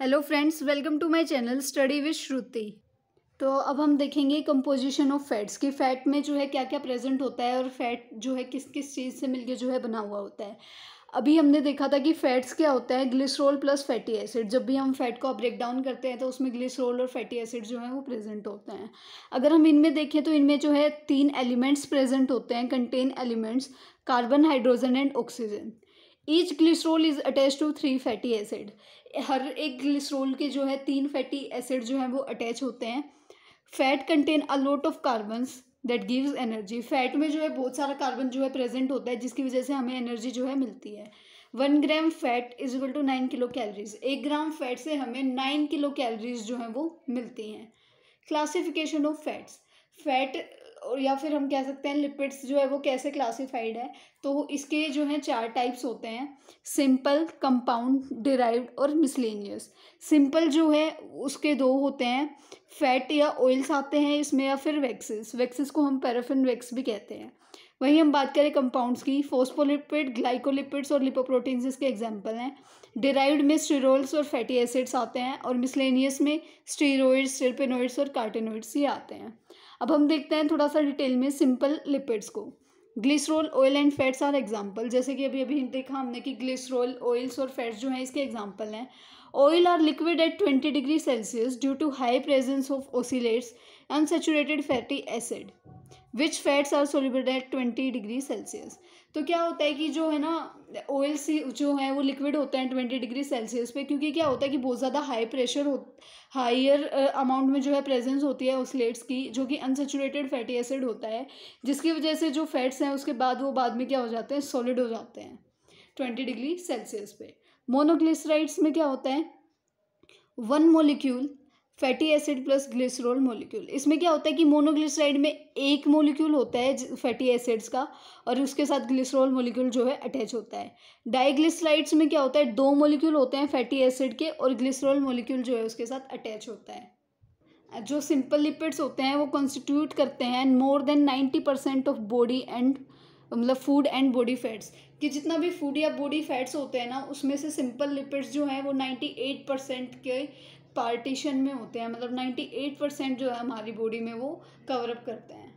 hello friends welcome to my channel study with Shruti तो अब हम देखेंगे कंपोजिशन ऑफ फैट्स कि फ़ैट में जो है क्या क्या प्रेजेंट होता है और फैट जो है किस किस चीज़ से मिलके जो है बना हुआ होता है अभी हमने देखा था कि फ़ैट्स क्या होता है ग्लिसरॉल प्लस फैटी एसिड जब भी हम फैट को ब्रेक डाउन करते हैं तो उसमें ग्लिसरॉल और फैटी एसिड जो है वो प्रेजेंट होते हैं अगर हम इनमें देखें तो इनमें जो है तीन एलिमेंट्स प्रेजेंट होते हैं contain elements carbon hydrogen and oxygen each glycerol is attach to three fatty acid हर एक ग्लिसरोल के जो है तीन फैटी एसिड जो हैं वो अटैच होते हैं fat contain a lot of carbons that gives energy fat में जो है बहुत सारा कार्बन जो है प्रेजेंट होता है जिसकी वजह से हमें एनर्जी जो है मिलती है one gram fat is equal to nine kilo calories एक ग्राम फैट से हमें नाइन किलो कैलरीज जो हैं वो मिलती हैं क्लासिफिकेशन ऑफ फैट्स फैट और या फिर हम कह सकते हैं लिपिड्स जो है वो कैसे क्लासिफाइड है तो इसके जो हैं चार टाइप्स होते हैं सिंपल कंपाउंड डिराइव्ड और मिसलेनियस सिंपल जो है उसके दो होते हैं फैट या ऑयल्स आते हैं इसमें या फिर वैक्सेस वैक्सेस को हम पैराफिन वैक्स भी कहते हैं वहीं हम बात करें कंपाउंड्स की फोस्फोलिपिड ग्लाइकोलिपिड्स और लिपोप्रोटीन्स इसके एग्जाम्पल हैं डिराइव्ड में स्टीरोल्स और फैटी एसिड्स आते हैं और मिसलेनियस में स्टीरोइड्स स्टेरपेनोइड्स और कार्टेनोइड्स ही आते हैं अब हम देखते हैं थोड़ा सा डिटेल में सिंपल लिपिड्स को glycerol oil and fats are example जैसे कि अभी अभी देखा हमने कि ग्लिसरोल ऑयल्स और फैट्स जो हैं इसके एग्जाम्पल हैं oil are liquid at twenty degree Celsius due to high presence of oleates unsaturated fatty acid which fats are soluble at twenty degree Celsius तो क्या होता है कि जो है ना ऑयल सी जो है वो लिक्विड होते हैं ट्वेंटी डिग्री सेल्सियस पे क्योंकि क्या होता है कि बहुत ज़्यादा हाई प्रेशर हो हाइयर अमाउंट में जो है प्रेजेंस होती है ओसलेट्स की जो कि अनसेचुरेटेड फैटी एसिड होता है जिसकी वजह से जो फैट्स हैं उसके बाद वो बाद में क्या हो जाते हैं सॉलिड हो जाते हैं ट्वेंटी डिग्री सेल्सियस पे मोनोग्लिसराइड्स में क्या होता है one molecule fatty acid plus glycerol molecule इसमें क्या होता है कि मोनोग्लिसराइड में एक मोलिक्यूल होता है फैटी एसिड्स का और उसके साथ ग्लिसरॉल मोलिक्यूल जो है अटैच होता है डाइग्लिसराइड्स में क्या होता है दो मोलिक्यूल होते हैं फैटी एसिड के और ग्लिसरॉल मोलिक्यूल जो है उसके साथ अटैच होता है जो सिंपल लिपिड्स होते हैं वो कॉन्स्टिट्यूट करते हैं more than ninety percent of body and मतलब फूड एंड बॉडी फैट्स कि जितना भी फूड या बॉडी फैट्स होते हैं ना उसमें से सिंपल लिपिड्स जो हैं वो नाइन्टी एट परसेंट के पार्टीशन में होते हैं मतलब 98 परसेंट जो है हमारी बॉडी में वो कवरअप करते हैं